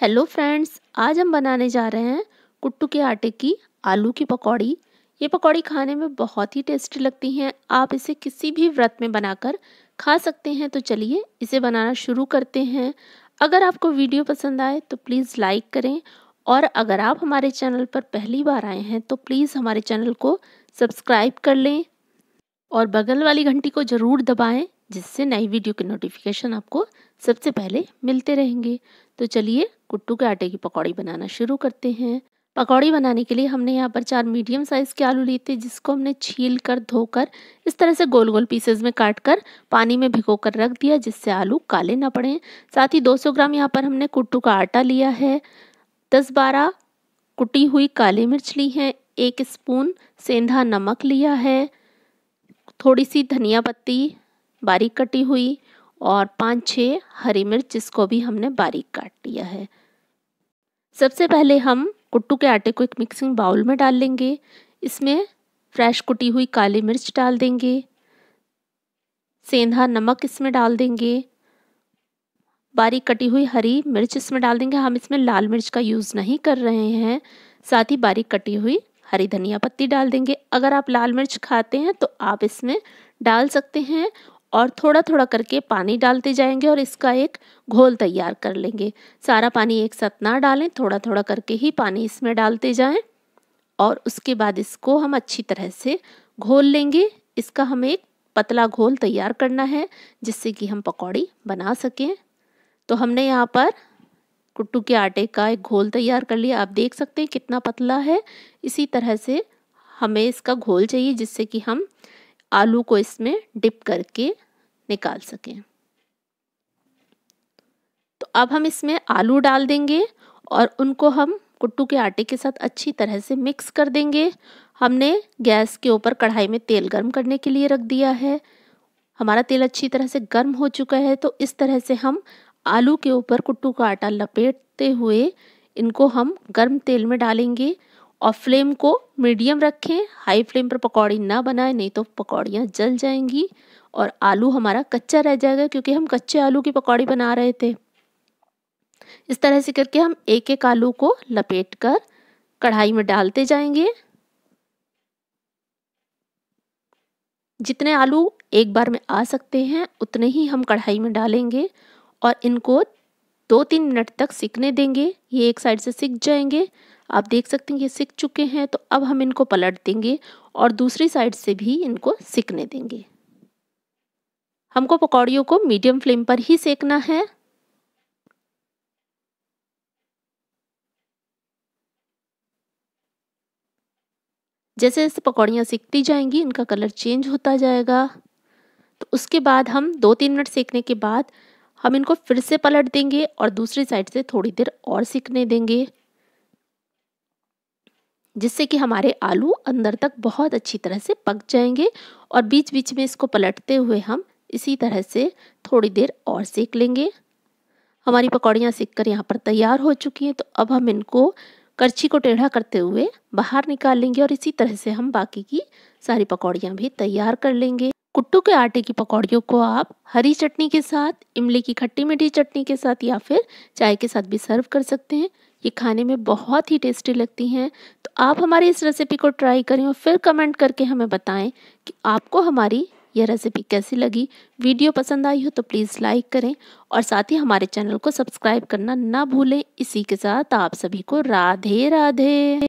hello friends आज हम बनाने जा रहे हैं कुट्टू के आटे की आलू की पकौड़ी ये पकौड़ी खाने में बहुत ही टेस्टी लगती हैं आप इसे किसी भी व्रत में बनाकर खा सकते हैं तो चलिए इसे बनाना शुरू करते हैं अगर आपको वीडियो पसंद आए तो प्लीज़ लाइक करें और अगर आप हमारे चैनल पर पहली बार आए हैं तो प्लीज़ हमारे चैनल को सब्सक्राइब कर लें और बगल वाली घंटी को ज़रूर दबाएँ जिससे नई वीडियो के नोटिफिकेशन आपको सबसे पहले मिलते रहेंगे तो चलिए कुट्टू के आटे की पकौड़ी बनाना शुरू करते हैं पकौड़ी बनाने के लिए हमने यहाँ पर चार मीडियम साइज़ के आलू लिए थे जिसको हमने छील कर धोकर इस तरह से गोल गोल पीसेज में काट कर पानी में भिगो कर रख दिया जिससे आलू काले ना पड़े साथ ही 200 ग्राम यहाँ पर हमने कुट्टू का आटा लिया है 10-12 कुटी हुई काली मिर्च ली है एक स्पून सेंधा नमक लिया है थोड़ी सी धनिया पत्ती बारीक कटी हुई और पाँच छः हरी मिर्च जिसको भी हमने बारीक काट लिया है सबसे पहले हम कुट्टू के आटे को एक मिक्सिंग बाउल में डाल लेंगे इसमें फ्रेश कुटी हुई काली मिर्च डाल देंगे सेंधा नमक इसमें डाल देंगे बारीक कटी हुई हरी मिर्च इसमें डाल देंगे हम इसमें लाल मिर्च का यूज़ नहीं कर रहे हैं साथ ही बारीक कटी हुई हरी धनिया पत्ती डाल देंगे अगर आप लाल मिर्च खाते हैं तो आप इसमें डाल सकते हैं और थोड़ा थोड़ा करके पानी डालते जाएंगे और इसका एक घोल तैयार कर लेंगे सारा पानी एक साथ ना डालें थोड़ा थोड़ा करके ही पानी इसमें डालते जाएं और उसके बाद इसको हम अच्छी तरह से घोल लेंगे इसका हमें एक पतला घोल तैयार करना है जिससे कि हम पकौड़ी बना सकें तो हमने यहाँ पर कुट्टू के आटे का एक घोल तैयार कर लिया आप देख सकते हैं कितना पतला है इसी तरह से हमें इसका घोल चाहिए जिससे कि हम आलू को इसमें डिप करके निकाल सकें तो अब हम इसमें आलू डाल देंगे और उनको हम कुट्टू के आटे के साथ अच्छी तरह से मिक्स कर देंगे हमने गैस के ऊपर कढ़ाई में तेल गर्म करने के लिए रख दिया है हमारा तेल अच्छी तरह से गर्म हो चुका है तो इस तरह से हम आलू के ऊपर कुट्टू का आटा लपेटते हुए इनको हम गर्म तेल में डालेंगे और फ्लेम को मीडियम रखें हाई फ्लेम पर पकौड़ी ना बनाएं नहीं तो पकौड़ियाँ जल जाएंगी और आलू हमारा कच्चा रह जाएगा क्योंकि हम कच्चे आलू की पकौड़ी बना रहे थे इस तरह से करके हम एक एक आलू को लपेट कर कढ़ाई में डालते जाएंगे जितने आलू एक बार में आ सकते हैं उतने ही हम कढ़ाई में डालेंगे और इनको दो तीन मिनट तक सिकने देंगे ये एक साइड से सिक जाएंगे आप देख सकते हैं ये सिक चुके हैं तो अब हम इनको पलट देंगे और दूसरी साइड से भी इनको सिकने देंगे हमको पकौड़ियों को मीडियम फ्लेम पर ही सेकना है जैसे जैसे पकौड़ियाँ सीखती जाएंगी इनका कलर चेंज होता जाएगा तो उसके बाद हम दो तीन मिनट सेकने के बाद हम इनको फिर से पलट देंगे और दूसरी साइड से थोड़ी देर और सीखने देंगे जिससे कि हमारे आलू अंदर तक बहुत अच्छी तरह से पक जाएंगे और बीच बीच में इसको पलटते हुए हम इसी तरह से थोड़ी देर और सेक लेंगे हमारी पकौड़ियाँ सेक कर यहाँ पर तैयार हो चुकी हैं तो अब हम इनको करछी को टेढ़ा करते हुए बाहर निकाल लेंगे और इसी तरह से हम बाकी की सारी पकौड़ियाँ भी तैयार कर लेंगे कुट्टू के आटे की पकौड़ियों को आप हरी चटनी के साथ इमली की खट्टी मीठी चटनी के साथ या फिर चाय के साथ भी सर्व कर सकते हैं ये खाने में बहुत ही टेस्टी लगती हैं तो आप हमारी इस रेसिपी को ट्राई करें और फिर कमेंट करके हमें बताएं कि आपको हमारी यह रेसिपी कैसी लगी वीडियो पसंद आई हो तो प्लीज़ लाइक करें और साथ ही हमारे चैनल को सब्सक्राइब करना ना भूलें इसी के साथ आप सभी को राधे राधे